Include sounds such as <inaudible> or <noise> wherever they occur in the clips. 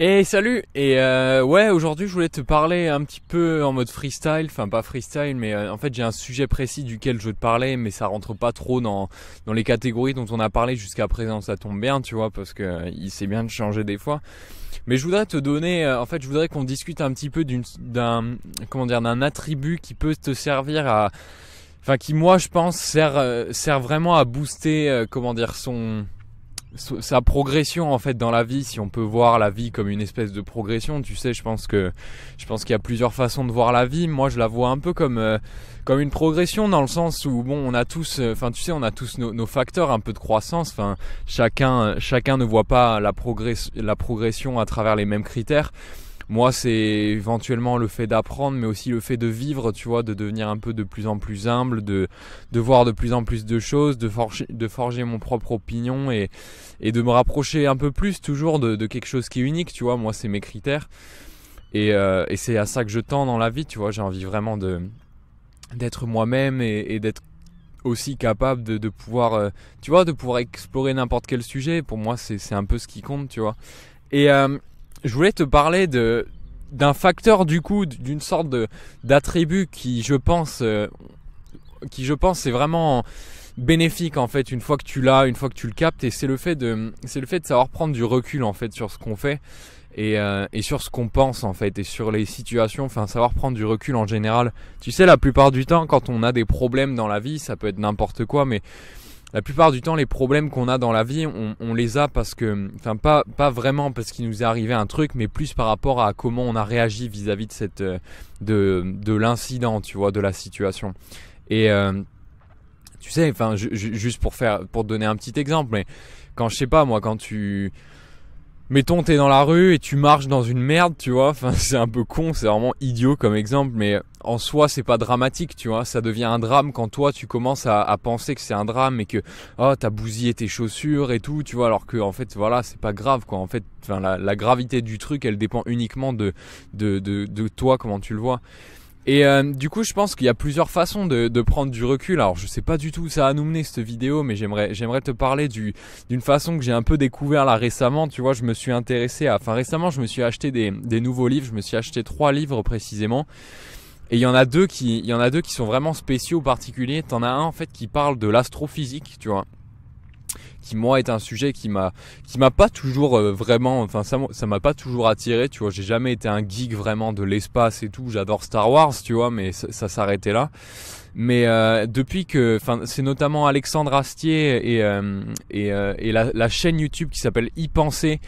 Et eh, salut et euh, ouais aujourd'hui je voulais te parler un petit peu en mode freestyle, enfin pas freestyle mais euh, en fait j'ai un sujet précis duquel je veux te parler mais ça rentre pas trop dans, les catégories dont on a parlé jusqu'à présent ça tombe bien tu vois parce que euh, bien de changer des fois mais je voudrais te donner en fait je voudrais qu'on discute un petit peu d'un comment dire d'un attribut qui peut te servir à enfin qui moi je pense sert, sert vraiment à booster comment dire son sa progression en fait dans la vie si on peut voir la vie comme une espèce de progression tu sais je pense que je pense qu'il y a plusieurs façons de voir la vie moi je la vois un peu comme euh, comme une progression dans le sens où bon on a tous euh, enfin tu sais on a tous nos, facteurs un peu de croissance enfin chacun chacun ne voit pas la la progression à travers les mêmes critères moi, c'est éventuellement le fait d'apprendre, mais aussi le fait de vivre, tu vois, de devenir un peu de plus en plus humble, de, de voir de plus en plus de choses, de forger, de forger mon propre opinion et, de me rapprocher un peu plus toujours de, quelque chose qui est unique, tu vois. Moi, c'est mes critères. Euh, et, c'est à ça que je tends dans la vie, tu vois. J'ai envie vraiment de d'être moi-même et, d'être aussi capable de, pouvoir, euh, tu vois, de pouvoir explorer n'importe quel sujet. Pour moi, c'est un peu ce qui compte, tu vois. Et, euh, je voulais te parler de d'un facteur du coup, d'une sorte de d'attribut qui, je pense, euh, qui je pense est vraiment bénéfique en fait une fois que tu l'as, une fois que tu le captes, et c'est le fait de c'est le fait de savoir prendre du recul en fait sur ce qu'on fait. Et, euh, et, sur ce qu'on pense en fait et sur les situations, enfin savoir prendre du recul en général. Tu sais, la plupart du temps, quand on a des problèmes dans la vie, ça peut être n'importe quoi, mais la plupart du temps, les problèmes qu'on a dans la vie, on, les a parce que, enfin, pas, pas vraiment parce qu'il nous est arrivé un truc, mais plus par rapport à comment on a réagi vis-à-vis de cette, euh, de, l'incident, tu vois, de la situation. Et euh, tu sais, enfin, juste pour faire, pour donner un petit exemple, mais quand je sais pas, moi, quand tu mettons t'es dans la rue et tu marches dans une merde, tu vois. Enfin, <laughs> c'est un peu con, c'est vraiment idiot comme exemple, mais en soi c'est pas dramatique, tu vois. Ça devient un drame quand toi tu commences à, penser que c'est un drame et que oh t'as bousillé tes chaussures et tout, tu vois. Alors que en fait voilà c'est pas grave quoi. En fait, la, gravité du truc elle dépend uniquement de de, de de toi comment tu le vois. Et euh, du coup, je pense qu'il y a plusieurs façons de, de, prendre du recul. Alors, je sais pas du tout où ça a nous mené cette vidéo, mais j'aimerais, j'aimerais te parler du d'une façon que j'ai un peu découvert là récemment. Tu vois, je me suis intéressé à. Enfin, récemment, je me suis acheté des, nouveaux livres. Je me suis acheté trois livres précisément. Et il y en a deux qui, il y en a deux qui sont vraiment spéciaux, particuliers. T'en as un en fait qui parle de l'astrophysique, tu vois qui moi est un sujet qui m'a qui m'a pas toujours euh, vraiment enfin ça ça m'a pas toujours attiré tu vois j'ai jamais été un geek vraiment de l'espace et tout j'adore Star Wars tu vois mais ça, s'arrêtait là mais euh, depuis que enfin c'est notamment Alexandre Astier et euh, et, la, chaîne YouTube qui s'appelle y penser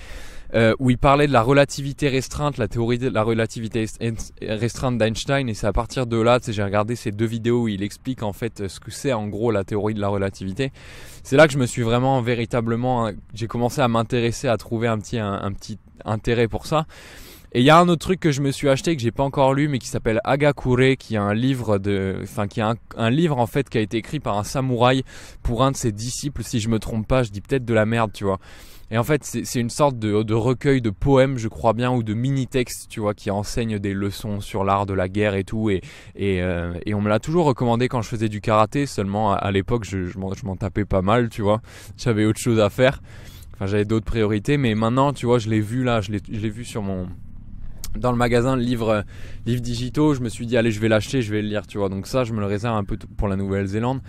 euh, où il parlait de la relativité restreinte, la théorie de la relativité restreinte d'Einstein. Et c'est à partir de là, tu j'ai regardé ces deux vidéos où il explique en fait ce que c'est en gros la théorie de la relativité. C'est là que je me suis vraiment véritablement, hein, j'ai commencé à m'intéresser, à trouver un petit, un, petit intérêt pour ça. Et il y a un autre truc que je me suis acheté que j'ai pas encore lu mais qui s'appelle Agakure qui est un livre de enfin qui est un, livre en fait qui a été écrit par un samouraï pour un de ses disciples si je me trompe pas, je dis peut-être de la merde, tu vois. Et en fait, c'est une sorte de, recueil de poèmes, je crois bien, ou de mini-textes, tu vois, qui enseignent des leçons sur l'art de la guerre et tout. Et, et, euh, on me l'a toujours recommandé quand je faisais du karaté, seulement à, l'époque, je, je m'en tapais pas mal, tu vois. J'avais autre chose à faire. Enfin, j'avais d'autres priorités, mais maintenant, tu vois, je l'ai vu là, je l'ai vu sur mon, dans le magasin Livre euh, livre, digitaux, je me suis dit allez je vais l'acheter, je vais le lire, tu vois. Donc ça je me le réserve un peu pour la Nouvelle-Zélande.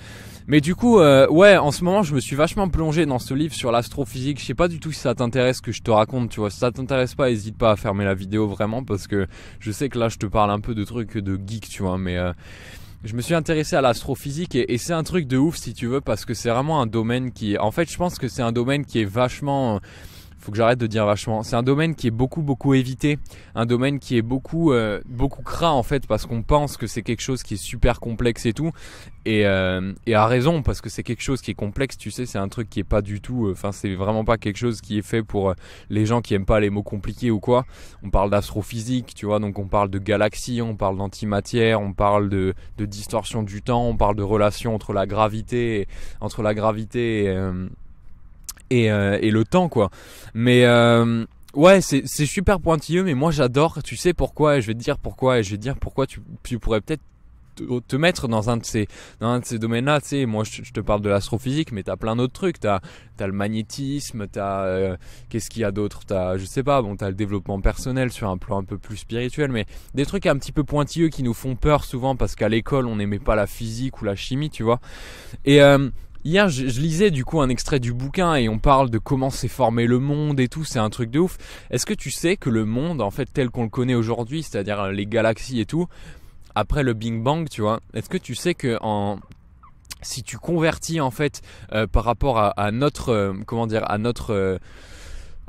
Mais du coup euh, ouais en ce moment je me suis vachement plongé dans ce livre sur l'astrophysique. Je sais pas du tout si ça t'intéresse que je te raconte, tu vois. Si ça t'intéresse pas, hésite pas à fermer la vidéo vraiment parce que je sais que là je te parle un peu de trucs de geek, tu vois. Mais euh, je me suis intéressé à l'astrophysique et c'est un truc de ouf si tu veux parce que c'est vraiment un domaine qui, en fait je pense que c'est un domaine qui est vachement faut que j'arrête de dire vachement. C'est un domaine qui est beaucoup beaucoup évité, un domaine qui est beaucoup euh, beaucoup craint en fait parce qu'on pense que c'est quelque chose qui est super complexe et tout. Et, à euh, raison parce que c'est quelque chose qui est complexe. Tu sais, c'est un truc qui est pas du tout. Euh, enfin, c'est vraiment pas quelque chose qui est fait pour les gens qui aiment pas les mots compliqués ou quoi. On parle d'astrophysique, tu vois, donc on parle de galaxies, on parle d'antimatière, on parle de, distorsion du temps, on parle de relation entre la gravité, entre la gravité. Et, euh, et, le temps, quoi. Mais euh, ouais, c'est super pointilleux, mais moi j'adore, tu sais pourquoi, et je vais te dire pourquoi, et je vais te dire pourquoi tu, tu pourrais peut-être te mettre dans un de ces, dans un de ces domaines-là. Tu sais, moi, je, te parle de l'astrophysique, mais t'as plein d'autres trucs. T'as as le magnétisme, t'as as euh, qu'est-ce qu'il y a d'autre T'as, je sais pas, bon, t'as le développement personnel sur un plan un peu plus spirituel, mais des trucs un petit peu pointilleux qui nous font peur souvent parce qu'à l'école, on n'aimait pas la physique ou la chimie, tu vois. Et Hier, je, lisais du coup un extrait du bouquin et on parle de comment s'est formé le monde et tout, c'est un truc de ouf. Est-ce que tu sais que le monde, en fait, tel qu'on le connaît aujourd'hui, c'est-à-dire les galaxies et tout, après le Big Bang, tu vois, est-ce que tu sais que en si tu convertis en fait euh, par rapport à, notre euh, comment dire à notre euh,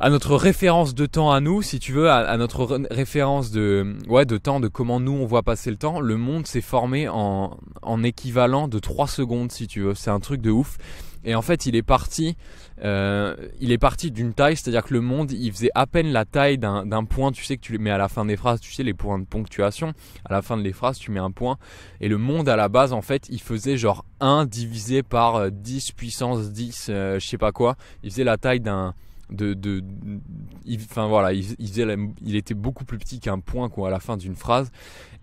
à notre référence de temps à nous, si tu veux, à, notre référence de, ouais, de temps, de comment nous on voit passer le temps, le monde s'est formé en, en équivalent de 3 secondes, si tu veux. C'est un truc de ouf. Et en fait, il est parti, euh, il est parti d'une taille, c'est-à-dire que le monde, il faisait à peine la taille d'un point. Tu sais que tu mets à la fin des phrases, tu sais les points de ponctuation. À la fin de les phrases, tu mets un point. Et le monde à la base, en fait, il faisait genre 1 divisé par 10 euh, puissance 10, euh, je sais pas quoi. Il faisait la taille d'un de, de, enfin voilà, il, il, était beaucoup plus petit qu'un point quoi à la fin d'une phrase.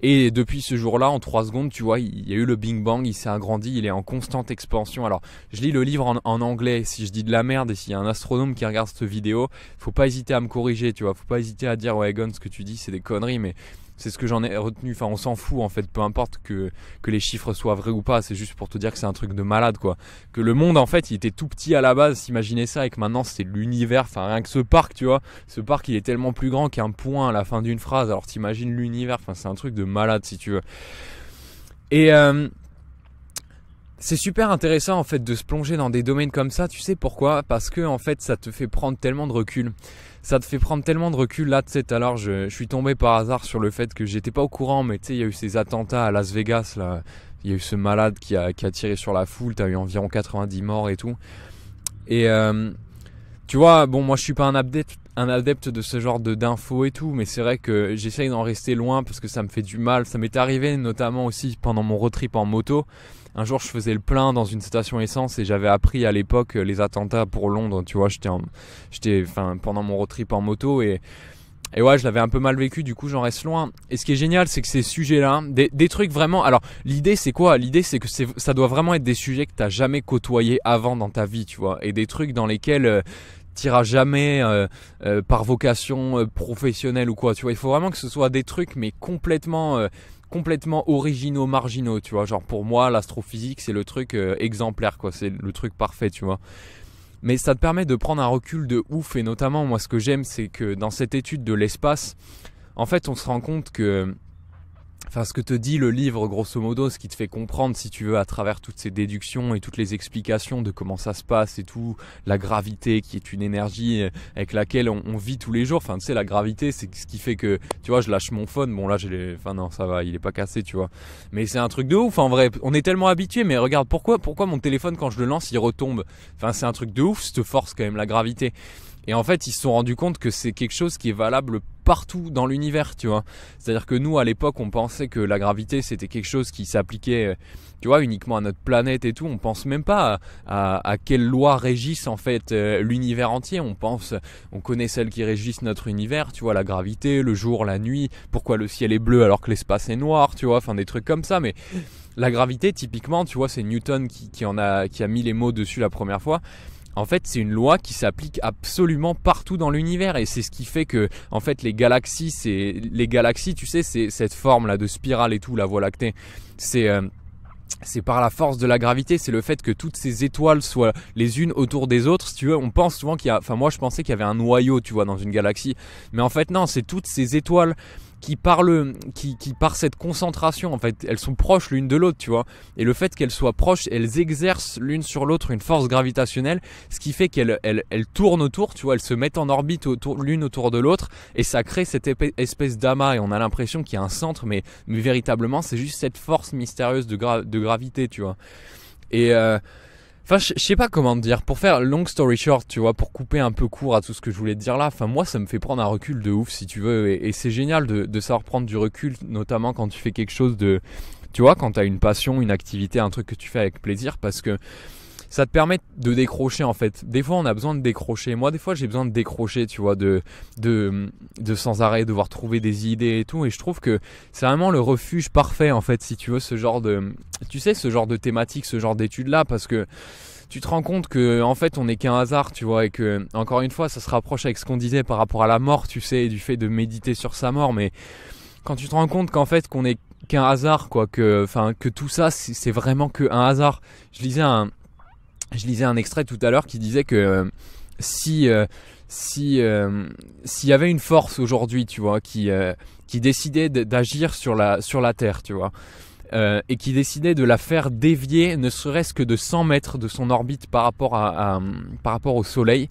Et depuis ce jour-là, en 3 secondes, tu vois, il, y a eu le bing Bang, il s'est agrandi, il est en constante expansion. Alors, je lis le livre en, anglais, si je dis de la merde et s'il y a un astronome qui regarde cette vidéo, faut pas hésiter à me corriger, tu vois, faut pas hésiter à dire ouais ce que tu dis c'est des conneries, mais c'est ce que j'en ai retenu. Enfin, on s'en fout en fait, peu importe que, que les chiffres soient vrais ou pas. C'est juste pour te dire que c'est un truc de malade quoi. Que le monde en fait, il était tout petit à la base, s'imaginer ça, et que maintenant c'est l'univers. Enfin, rien que ce parc, tu vois. Ce parc, il est tellement plus grand qu'un point à la fin d'une phrase. Alors t'imagines l'univers. Enfin, c'est un truc de malade si tu veux. Et. Euh, c'est super intéressant en fait de se plonger dans des domaines comme ça, tu sais pourquoi Parce que en fait ça te fait prendre tellement de recul. Ça te fait prendre tellement de recul là, tu sais, alors je, suis tombé par hasard sur le fait que j'étais pas au courant, mais tu sais, il y a eu ces attentats à Las Vegas là, il y a eu ce malade qui a, tiré sur la foule, t'as eu environ 90 morts et tout. Et euh, tu vois, bon moi je suis pas un update un adepte de ce genre d'infos et tout, mais c'est vrai que j'essaye d'en rester loin parce que ça me fait du mal. Ça m'est arrivé notamment aussi pendant mon road trip en moto. Un jour, je faisais le plein dans une station essence et j'avais appris à l'époque les attentats pour Londres. Tu vois, j'étais, j'étais, enfin, pendant mon road trip en moto et et ouais, je l'avais un peu mal vécu, du coup j'en reste loin. Et ce qui est génial, c'est que ces sujets-là, des, des, trucs vraiment... Alors, l'idée c'est quoi L'idée c'est que ça doit vraiment être des sujets que n'as jamais côtoyé avant dans ta vie, tu vois. Et des trucs dans lesquels euh, t'ira jamais euh, euh, par vocation euh, professionnelle ou quoi. Tu vois, il faut vraiment que ce soit des trucs mais complètement complètement originaux, marginaux, tu vois. Genre pour moi, l'astrophysique, c'est le truc exemplaire quoi, c'est le truc parfait, tu vois mais ça te permet de prendre un recul de ouf et notamment moi ce que j'aime c'est que dans cette étude de l'espace en fait on se rend compte que enfin ce que te dit le livre grosso modo, ce qui te fait comprendre si tu veux à travers toutes ces déductions et toutes les explications de comment ça se passe et tout, la gravité qui est une énergie euh, avec laquelle on, vit tous les jours, enfin tu sais la gravité c'est ce qui fait que tu vois je lâche mon phone, bon là j'ai les... enfin non ça va il est pas cassé tu vois, mais c'est un truc de ouf en vrai, on est tellement habitué mais regarde pourquoi pourquoi mon téléphone quand je le lance il retombe, enfin c'est un truc de ouf cette force quand même la gravité et en fait, ils se sont rendus compte que c'est quelque chose qui est valable partout dans l'univers, tu vois. C'est-à-dire que nous, à l'époque, on pensait que la gravité, c'était quelque chose qui s'appliquait, euh, tu vois, uniquement à notre planète et tout. On pense même pas à, à, quelles lois régissent, en fait, euh, l'univers entier. On pense, on connaît celles qui régissent notre univers, tu vois, la gravité, le jour, la nuit, pourquoi le ciel est bleu alors que l'espace est noir, tu vois, enfin des trucs comme ça, mais... La gravité, typiquement, tu vois, c'est Newton qui, qui en a, qui a mis les mots dessus la première fois en fait, c'est une loi qui s'applique absolument partout dans l'univers et c'est ce qui fait que, en fait, les galaxies, c'est les galaxies, tu sais, c'est cette forme là de spirale et tout, la Voie lactée, c'est euh, c'est par la force de la gravité, c'est le fait que toutes ces étoiles soient les unes autour des autres. Si tu veux, on pense souvent qu'il y a, enfin moi je pensais qu'il y avait un noyau, tu vois, dans une galaxie, mais en fait non, c'est toutes ces étoiles qui par, qui, par cette concentration, en fait, elles sont proches l'une de l'autre, tu vois. Et le fait qu'elles soient proches, elles exercent l'une sur l'autre une force gravitationnelle, ce qui fait qu'elles elles, elles tournent autour, tu vois, elles se mettent en orbite autour, l'une autour de l'autre, et ça crée cette espèce d'amas, et on a l'impression qu'il y a un centre, mais, mais véritablement, c'est juste cette force mystérieuse de, de gravité, tu vois. Et... Euh, Enfin, je sais pas comment dire. Pour faire long story short, tu vois, pour couper un peu court à tout ce que je voulais te dire là, enfin, moi, ça me fait prendre un recul de ouf, si tu veux. Et, c'est génial de, de savoir prendre du recul, notamment quand tu fais quelque chose de. Tu vois, quand t'as une passion, une activité, un truc que tu fais avec plaisir, parce que ça te permet de décrocher en fait. Des fois on a besoin de décrocher. Moi des fois j'ai besoin de décrocher, tu vois, de, de, de sans arrêt devoir trouver des idées et tout. Et je trouve que c'est vraiment le refuge parfait en fait si tu veux ce genre de, tu sais, ce genre de thématique, ce genre d'études là parce que tu te rends compte que en fait on n'est qu'un hasard, tu vois, et que encore une fois ça se rapproche avec ce qu'on disait par rapport à la mort, tu sais, du fait de méditer sur sa mort, mais quand tu te rends compte qu'en fait qu'on est qu'un hasard quoi que enfin que tout ça c'est vraiment que un hasard je lisais un, je lisais un extrait tout à l'heure qui disait que euh, si euh, si euh, s'il y avait une force aujourd'hui, tu vois, qui qui décidait d'agir sur la sur la terre, tu vois. et qui décidait de la faire dévier ne serait-ce que de 100 mètres de son orbite par rapport, à, par rapport au Soleil,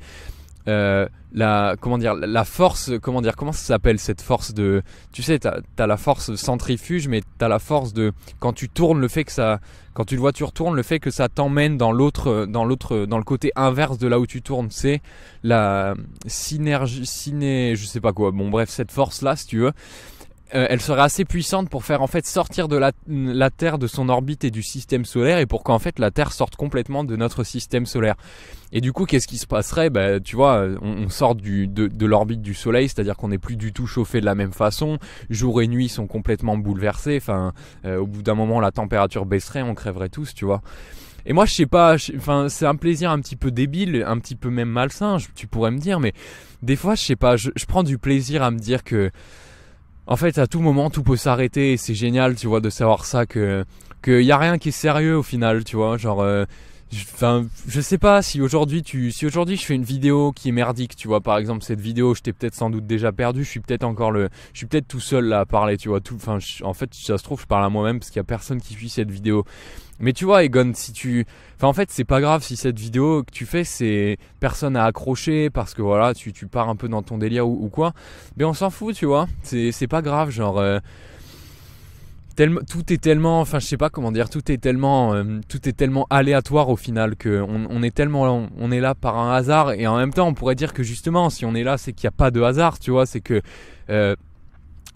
euh, la comment dire la force comment dire comment ça s'appelle cette force de tu sais t'as as la force centrifuge mais t'as la force de quand tu tournes le fait que ça quand une voiture tourne le fait que ça t'emmène dans l'autre dans l'autre dans le côté inverse de là où tu tournes c'est la synergie je sais pas quoi bon bref cette force là si tu veux euh, elle serait assez puissante pour faire en fait sortir de la, Terre de son orbite et du système solaire et pour qu'en fait la Terre sorte complètement de notre système solaire. Et du coup, qu'est-ce qui se passerait Ben, Tu vois, on, on sort du, de, l'orbite du Soleil, c'est-à-dire qu'on n'est plus du tout chauffé de la même façon, jour et nuit sont complètement bouleversés, enfin, euh, au bout d'un moment la température baisserait, on crèverait tous, tu vois. Et moi, je sais pas, enfin, c'est un plaisir un petit peu débile, un petit peu même malsain, tu pourrais me dire, mais des fois, je sais pas, je prends du plaisir à me dire que en fait, à tout moment, tout peut s'arrêter et c'est génial, tu vois, de savoir ça que qu'il y a rien qui est sérieux au final, tu vois. Genre, euh, Enfin, je sais pas si aujourd'hui tu, si aujourd'hui je fais une vidéo qui est merdique, tu vois, par exemple cette vidéo, je t'ai peut-être sans doute déjà perdu, je suis peut-être encore le, je suis peut-être tout seul là à parler, tu vois, tout, enfin, en fait, ça se trouve, je parle à moi-même parce qu'il y a personne qui suit cette vidéo. Mais tu vois, Egon, si tu, enfin, en fait, c'est pas grave si cette vidéo que tu fais, c'est personne à accrocher parce que voilà, tu, tu pars un peu dans ton délire ou, quoi. Mais on s'en fout, tu vois, c'est, c'est pas grave, genre. Euh, tout est tellement, enfin je sais pas comment dire, tout est tellement, euh, tout est tellement aléatoire au final que on, est tellement, on, est là par un hasard et en même temps on pourrait dire que justement si on est là c'est qu'il n'y a pas de hasard, tu vois, c'est que euh,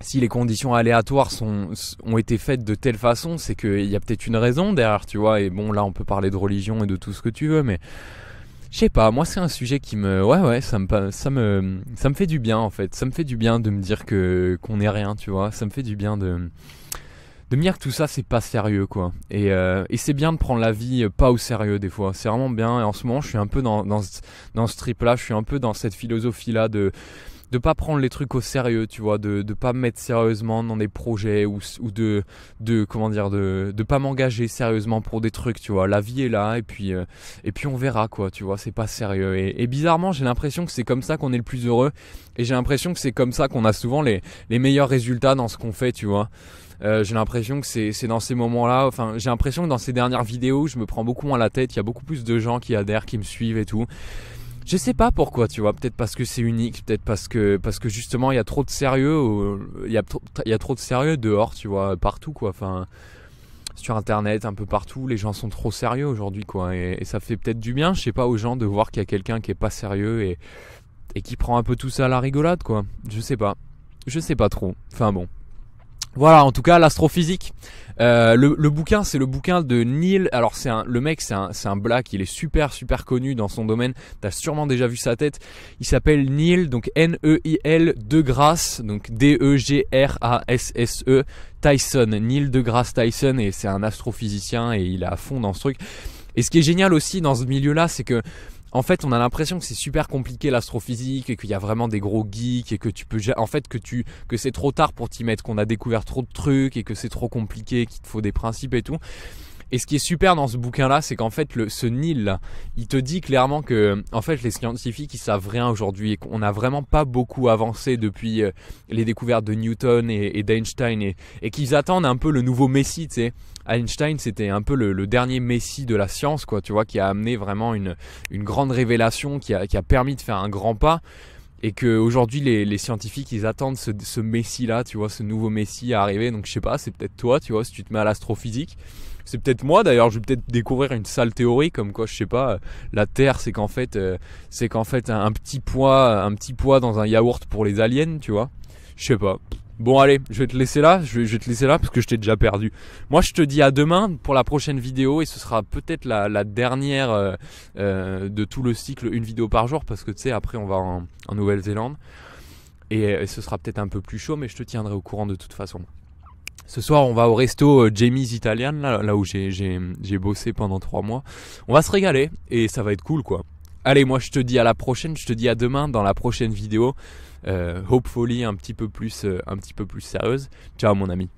si les conditions aléatoires sont, ont été faites de telle façon, c'est qu'il y a peut-être une raison derrière, tu vois. Et bon, là, on peut parler de religion et de tout ce que tu veux, mais je sais pas, moi, c'est un sujet qui me. Ouais, ouais, ça me, ça, me, ça me fait du bien, en fait. Ça me fait du bien de me dire que qu'on est rien, tu vois. Ça me fait du bien de de me dire que tout ça c'est pas sérieux quoi. Et, euh, et c'est bien de prendre la vie euh, pas au sérieux des fois. C'est vraiment bien. en ce moment je suis un peu dans, dans, ce, dans ce trip là, je suis un peu dans cette philosophie là de de pas prendre les trucs au sérieux, tu vois, de ne pas me mettre sérieusement dans des projets ou, ou de, de comment dire de de pas m'engager sérieusement pour des trucs, tu vois. La vie est là et puis euh, et puis on verra quoi, tu vois, c'est pas sérieux. Et, et bizarrement, j'ai l'impression que c'est comme ça qu'on est le plus heureux et j'ai l'impression que c'est comme ça qu'on a souvent les les meilleurs résultats dans ce qu'on fait, tu vois. Euh, j'ai l'impression que c'est dans ces moments-là, enfin, j'ai l'impression que dans ces dernières vidéos, je me prends beaucoup moins la tête. Il y a beaucoup plus de gens qui adhèrent, qui me suivent et tout. Je sais pas pourquoi, tu vois. Peut-être parce que c'est unique, peut-être parce que parce que justement il y a trop de sérieux, il y a trop de sérieux dehors, tu vois, partout quoi. Enfin, sur internet, un peu partout, les gens sont trop sérieux aujourd'hui quoi. Et, ça fait peut-être du bien, je sais pas, aux gens de voir qu'il y a quelqu'un qui est pas sérieux et et qui prend un peu tout ça à la rigolade quoi. Je sais pas, je sais pas trop. Enfin bon. Voilà, en tout cas, l'astrophysique. Euh, le, bouquin, c'est le bouquin de Neil. Alors, c'est un, le mec, c'est un, c'est un black. Il est super, super connu dans son domaine. T'as sûrement déjà vu sa tête. Il s'appelle Neil, donc N-E-I-L de Grasse, donc D-E-G-R-A-S-S-E e, Tyson. Neil de Grasse Tyson, et c'est un astrophysicien et il est à fond dans ce truc. Et ce qui est génial aussi dans ce milieu-là, c'est que en fait, on a l'impression que c'est super compliqué l'astrophysique et qu'il y a vraiment des gros geeks et que tu peux, en fait, que tu, que c'est trop tard pour t'y mettre, qu'on a découvert trop de trucs et que c'est trop compliqué, qu'il te faut des principes et tout. Et ce qui est super dans ce bouquin-là, c'est qu'en fait, le, ce Nil, il te dit clairement que, en fait, les scientifiques, ils savent rien aujourd'hui et qu'on n'a vraiment pas beaucoup avancé depuis euh, les découvertes de Newton et, d'Einstein et, et qu'ils attendent un peu le nouveau Messie, tu sais. Einstein, c'était un peu le, dernier messie de la science, quoi, tu vois, qui a amené vraiment une, une grande révélation, qui a, qui a permis de faire un grand pas et qu'aujourd'hui les, les, scientifiques ils attendent ce, ce messie là, tu vois, ce nouveau messie à arriver. Donc je sais pas, c'est peut-être toi, tu vois, si tu te mets à l'astrophysique. C'est peut-être moi d'ailleurs, je vais peut-être découvrir une sale théorie comme quoi je sais pas, euh, la Terre c'est qu'en fait euh, c'est qu'en fait un, petit poids un petit poids dans un yaourt pour les aliens, tu vois. Je sais pas. Bon allez, je vais te laisser là, je vais, te laisser là parce que je t'ai déjà perdu. Moi je te dis à demain pour la prochaine vidéo et ce sera peut-être la, dernière euh, euh, de tout le cycle une vidéo par jour parce que tu sais après on va en, Nouvelle-Zélande euh, et, ce sera peut-être un peu plus chaud mais je te tiendrai au courant de toute façon. Ce soir, on va au resto Jamie's Italian, là où j'ai bossé pendant trois mois. On va se régaler et ça va être cool, quoi. Allez, moi je te dis à la prochaine, je te dis à demain dans la prochaine vidéo. Euh, hopefully un petit peu plus, euh, un petit peu plus sérieuse. Ciao mon ami.